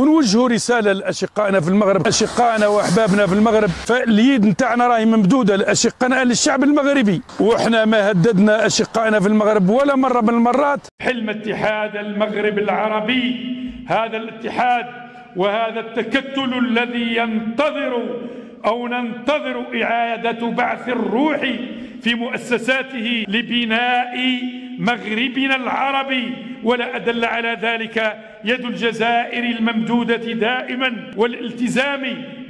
ونوجهوا رساله لاشقائنا في المغرب اشقائنا واحبابنا في المغرب فاليد نتاعنا راهي ممدوده لاشقائنا للشعب المغربي وحنا ما هددنا اشقائنا في المغرب ولا مره من المرات حلم اتحاد المغرب العربي هذا الاتحاد وهذا التكتل الذي ينتظر أو ننتظر إعادة بعث الروح في مؤسساته لبناء مغربنا العربي ولا أدل على ذلك يد الجزائر الممدودة دائما والالتزام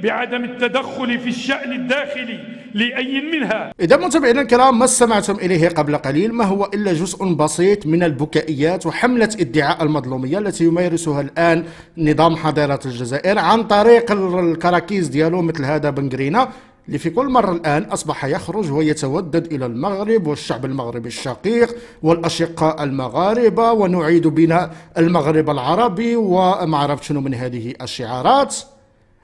بعدم التدخل في الشأن الداخلي لأي منها إذا متابعينا الكرام ما استمعتم إليه قبل قليل ما هو إلا جزء بسيط من البكائيات وحملة ادعاء المظلومية التي يمارسها الآن نظام حضارة الجزائر عن طريق الكراكيز ديالو مثل هذا بنغرينا اللي في كل مرة الآن أصبح يخرج ويتودد إلى المغرب والشعب المغربي الشقيق والأشقاء المغاربة ونعيد بناء المغرب العربي وما عرفت شنو من هذه الشعارات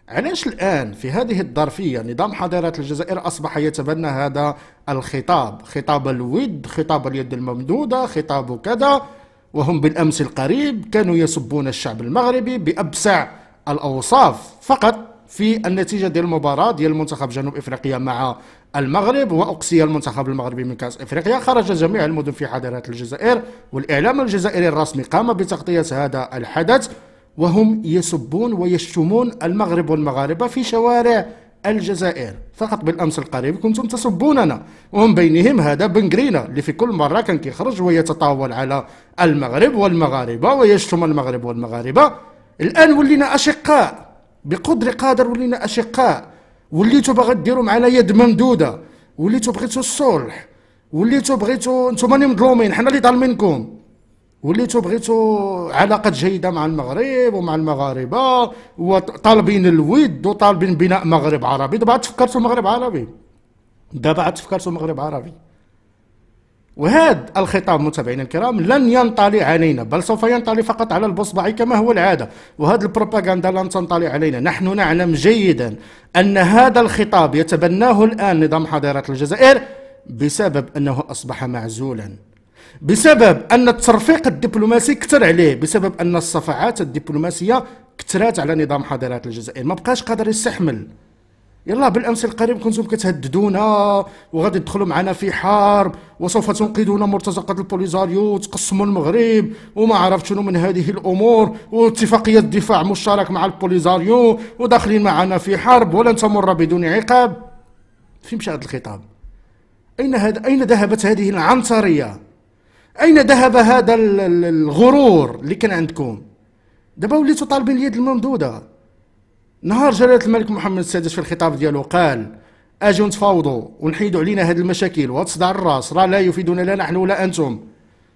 علاش الآن في هذه الظرفية نظام حضارة الجزائر أصبح يتبنى هذا الخطاب خطاب الود خطاب اليد الممدودة خطاب كذا وهم بالأمس القريب كانوا يسبون الشعب المغربي بأبسع الأوصاف فقط في النتيجه ديال المباراه ديال منتخب جنوب افريقيا مع المغرب واقصي المنتخب المغربي من كاس افريقيا خرج جميع المدن في حضيره الجزائر والاعلام الجزائري الرسمي قام بتغطيه هذا الحدث وهم يسبون ويشتمون المغرب والمغاربه في شوارع الجزائر فقط بالامس القريب كنتم تسبوننا ومن بينهم هذا بنغرينا اللي في كل مره كان كيخرج ويتطاول على المغرب والمغاربه ويشتم المغرب والمغاربه الان ولينا اشقاء بقدر قادر ولينا اشقاء وليتو باغي ديروا معنا يد ممدوده وليتو بغيتو الصلح وليتو بغيتو نتوما اللي مظلومين حنا اللي ظالمينكم وليتو بغيتو علاقات جيده مع المغرب ومع المغاربه وطالبين الود وطالبين بناء مغرب عربي دابا تفكرتوا مغرب عربي دابا عاد تفكرتوا مغرب عربي وهذا الخطاب متابعينا الكرام لن ينطلي علينا بل سوف ينطلي فقط على البصبع كما هو العاده وهذا البروباغندا لن تنطلي علينا نحن نعلم جيدا ان هذا الخطاب يتبناه الان نظام حضاره الجزائر بسبب انه اصبح معزولا بسبب ان الترفيق الدبلوماسي كثر عليه بسبب ان الصفعات الدبلوماسيه كثرات على نظام حضاره الجزائر ما بقاش قادر يستحمل يلا بالامس القريب كنتم كتهددونا وغادي تدخلوا معنا في حرب وسوف تنقذون مرتزقه البوليزاريو تقسموا المغرب وما عرفت شنو من هذه الامور واتفاقيه دفاع مشترك مع البوليزاريو وداخلين معنا في حرب ولن تمر بدون عقاب فين مشى هذا الخطاب اين هذا اين ذهبت هذه العنصريه اين ذهب هذا الغرور اللي كان عندكم دابا وليتوا طالبين اليد الممدوده نهار جلالة الملك محمد السادس في الخطاب ديالو قال اجوا نتفاوضوا ونحيدوا علينا هاد المشاكل وهاد صداع الراس راه لا يفيدنا لا نحن ولا انتم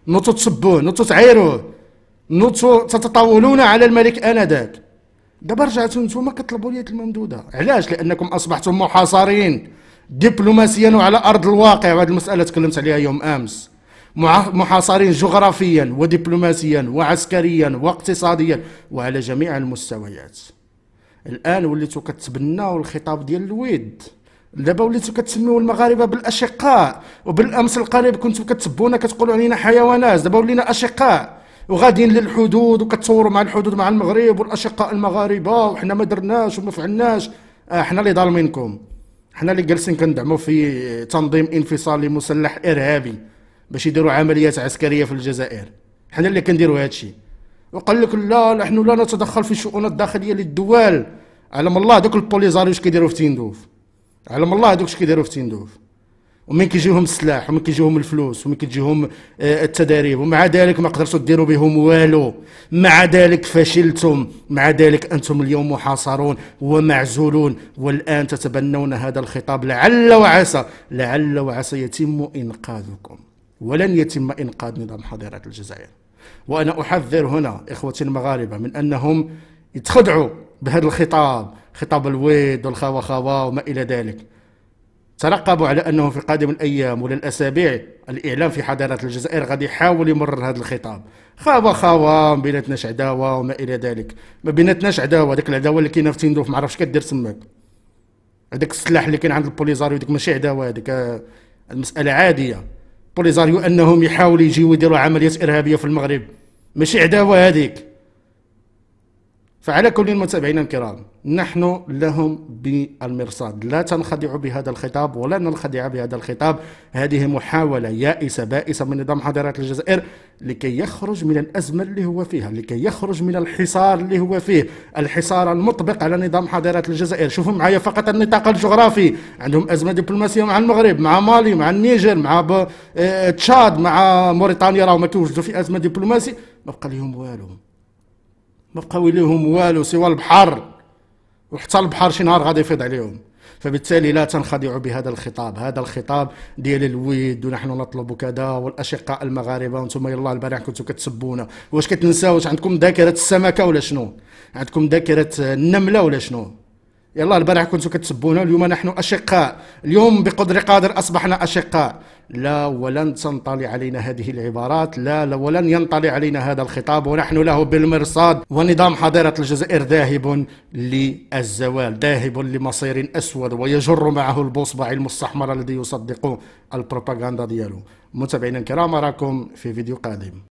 نوتو تسبوه نوتو تعيروه نوتو تتطاولون على الملك انذاك دابا رجعتوا نتوما كطلبوا اليد الممدوده علاش لانكم اصبحتم محاصرين دبلوماسيا وعلى ارض الواقع وهذه المساله تكلمت عليها يوم امس محاصرين جغرافيا ودبلوماسيا وعسكريا واقتصاديا وعلى جميع المستويات الان وليتو كتبناو الخطاب ديال الود دابا وليتو كتسميو المغاربه بالاشقاء وبالامس القريب كنتو كتسبونا كتقولوا علينا حيوانات دابا ولينا اشقاء وغاديين للحدود وكتصوروا مع الحدود مع المغرب والاشقاء المغاربه وحنا ما درناش وما فعلناش آه، حنا اللي ظالمينكم حنا اللي جالسين كندعموا في تنظيم انفصالي مسلح ارهابي باش يديروا عمليات عسكريه في الجزائر حنا اللي كنديروا هادشي وقال لك لا نحن لا نتدخل في الشؤون الداخليه للدول علم الله دوك البوليزاريو اش كيديروا في تيندوف علم الله دوك اش كيديروا في تيندوف ومن كيجيهم السلاح ومن كيجيهم الفلوس ومن كيجيهم آه، التدريب ومع ذلك ما قدرتوا ديروا بهم والو مع ذلك فشلتم مع ذلك انتم اليوم محاصرون ومعزولون والان تتبنون هذا الخطاب لعل وعسى لعل وعسى يتم انقاذكم ولن يتم انقاذ نظام حضيره الجزائر وأنا أحذر هنا إخوتي المغاربة من أنهم يتخدعوا بهذا الخطاب خطاب الويد خاوه وما إلى ذلك ترقبوا على أنه في قادم الأيام ولا الأسابيع الإعلام في حضارة الجزائر غادي يحاول يمرر هذا الخطاب خاوة خاوة ما بيناتناش عداوة وما إلى ذلك ما بيناتناش عداوة ديك العداوة اللي كاينة في تندوف ما عرفتش كدير تماك هذاك السلاح اللي كاين عند البوليزاريو ديك ماشي عداوة هذيك آه، المسألة عادية بوليزاريو انهم يحاولوا يجيو يديروا عمليات ارهابيه في المغرب ماشي عداوه هذيك فعلى كل المتابعين الكرام نحن لهم بالمرصاد لا تنخدع بهذا الخطاب ولا ننخدع بهذا الخطاب هذه محاولة يائسة بائسة من نظام حضارة الجزائر لكي يخرج من الأزمة اللي هو فيها لكي يخرج من الحصار اللي هو فيه الحصار المطبق على نظام حضارة الجزائر شوفوا معايا فقط النطاق الجغرافي عندهم أزمة دبلوماسية مع المغرب مع مالي مع النيجر مع ب... آه، تشاد مع موريتانيا راهم توجدوا في أزمة دبلوماسية ما بقى لهم والو ما بقاو ليهم والو سوى البحر وحتى البحر شي نهار غادي يفيض عليهم فبالتالي لا تنخدعوا بهذا الخطاب هذا الخطاب ديال الويد ونحن نطلب كذا والاشقاء المغاربه وانتم يلا البارح كنتوا كتسبونا واش كتنساو عندكم ذاكره السمكه ولا شنو عندكم ذاكره النمله ولا شنو يلا البارح كنتو كتسبونا اليوم نحن اشقاء اليوم بقدر قادر اصبحنا اشقاء لا ولن تنطلي علينا هذه العبارات لا, لا ولن ينطلي علينا هذا الخطاب ونحن له بالمرصاد ونظام حضيرة الجزائر ذاهب للزوال ذاهب لمصير أسود ويجر معه البصبع المستحمر الذي يصدق البروباغاندا دياله متابعينا الكرام أراكم في فيديو قادم